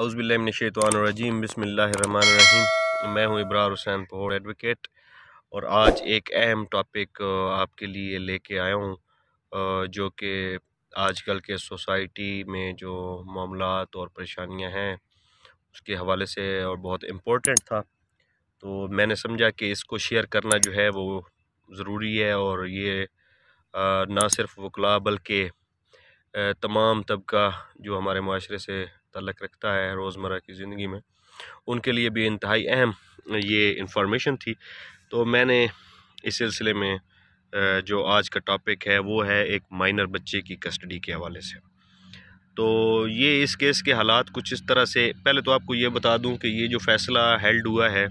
अउज़बिल्लिनशैतवानरजीम बसमीम मैं हूँ इब्रार हुसैन पोहड़ एडवोकेट और आज एक अहम टॉपिक आपके लिए लेके आया हूँ जो कि आजकल के सोसाइटी में जो मामला और परेशानियाँ हैं उसके हवाले से और बहुत इम्पोर्टेंट था तो मैंने समझा कि इसको शेयर करना जो है वो ज़रूरी है और ये ना सिर्फ वकला बल्कि तमाम तबका जो हमारे माशरे से तलक रखता है रोज़मर्रा की ज़िंदगी में उनके लिए भी इंतहाई अहम ये इंफॉर्मेशन थी तो मैंने इस सिलसिले में जो आज का टॉपिक है वो है एक माइनर बच्चे की कस्टडी के हवाले से तो ये इस केस के हालात कुछ इस तरह से पहले तो आपको ये बता दूं कि ये जो फ़ैसला हेल्ड हुआ है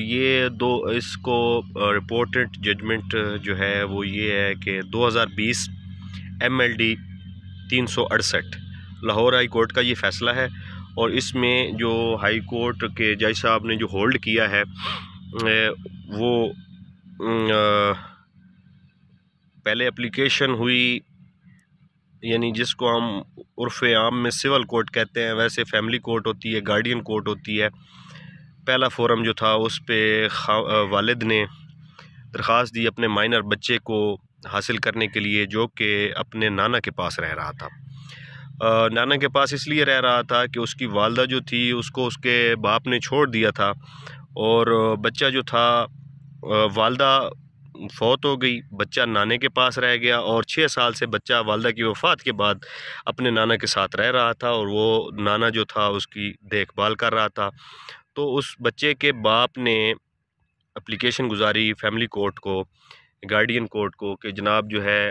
ये दो इसको रिपोर्टेड जजमेंट जो है वो ये है कि 2020 एमएलडी तीन सौ अड़सठ लाहौर हाई कोर्ट का ये फ़ैसला है और इसमें जो हाई कोर्ट के जज साहब ने जो होल्ड किया है वो पहले एप्लीकेशन हुई यानी जिसको हम उर्फ आम में सिविल कोर्ट कहते हैं वैसे फैमिली कोर्ट होती है गार्डियन कोर्ट होती है पहला फोरम जो था उस पर वालिद ने दरख्वास्त दी अपने माइनर बच्चे को हासिल करने के लिए जो कि अपने नाना के पास रह रहा था नाना के पास इसलिए रह रहा था कि उसकी वालदा जो थी उसको उसके बाप ने छोड़ दिया था और बच्चा जो था वालदा फौत हो गई बच्चा नाने के पास रह गया और छः साल से बच्चा वालदा की वफ़ात के बाद अपने नाना के साथ रह रहा था और वो नाना जो था उसकी देखभाल कर रहा था तो उस बच्चे के बाप ने अप्लीकेशन गुजारी फैमिली कोर्ट को गार्डियन कोर्ट को कि जनाब जो है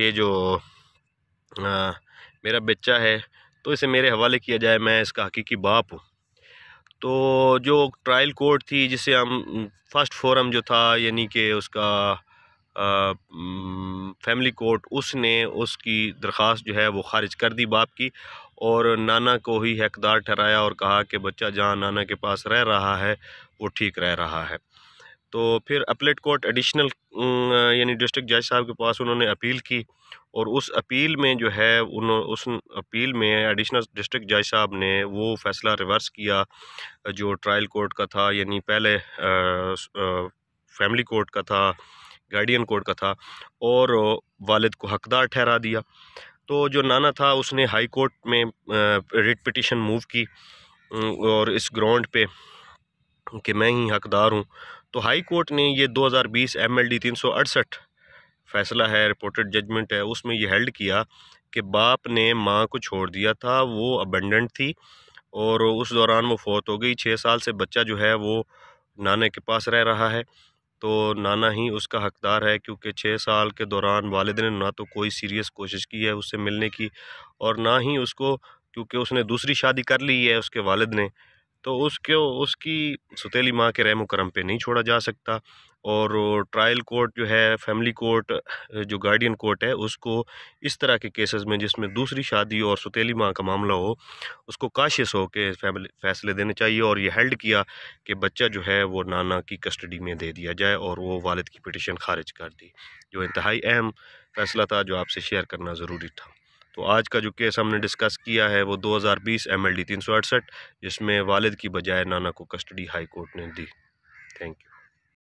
ये जो मेरा बच्चा है तो इसे मेरे हवाले किया जाए मैं इसका हकीकी बाप हूँ तो जो ट्रायल कोर्ट थी जिसे हम फर्स्ट फोरम जो था यानी कि उसका आ, फैमिली कोर्ट उसने उसकी दरख्वास्त जो है वो खारिज कर दी बाप की और नाना को ही हकदार ठहराया और कहा कि बच्चा जहाँ नाना के पास रह रहा है वो ठीक रह रहा है तो फिर अपलेट कोर्ट एडिशनल यानी डिस्ट्रिक्ट जज साहब के पास उन्होंने अपील की और उस अपील में जो है उन उस अपील में एडिशनल डिस्ट्रिक्ट जज साहब ने वो फ़ैसला रिवर्स किया जो ट्रायल कोर्ट का था यानी पहले फैमिली कोर्ट का था गार्डियन कोर्ट का था और वालिद को हकदार ठहरा दिया तो जो नाना था उसने हाई कोर्ट में रिट पिटिशन मूव की और इस ग्राउंड पे कि मैं ही हकदार हूँ तो हाई कोर्ट ने ये 2020 एमएलडी 368 फैसला है रिपोर्टेड जजमेंट है उसमें यह हेल्ड किया कि बाप ने माँ को छोड़ दिया था वो अबेंडेंट थी और उस दौरान वो फौत हो गई छः साल से बच्चा जो है वो नाना के पास रह रहा है तो नाना ही उसका हकदार है क्योंकि छः साल के दौरान वालद ने ना तो कोई सीरियस कोशिश की है उससे मिलने की और ना ही उसको क्योंकि उसने दूसरी शादी कर ली है उसके वालद ने तो उसके उसकी सतीली माँ के रहम करम पे नहीं छोड़ा जा सकता और ट्रायल कोर्ट जो है फैमिली कोर्ट जो गार्डियन कोर्ट है उसको इस तरह के केसेस में जिसमें दूसरी शादी और सतीली माँ का मामला हो उसको काशिश हो के फैमिली फैसले देने चाहिए और ये हेल्ड किया कि बच्चा जो है वो नाना की कस्टडी में दे दिया जाए और वो वालद की पिटिशन खारिज कर दी जो इंतहाई अहम फैसला था जो आपसे शेयर करना ज़रूरी था तो आज का जो केस हमने डिस्कस किया है वो 2020 एम एल जिसमें वालिद की बजाय नाना को कस्टडी हाई कोर्ट ने दी थैंक यू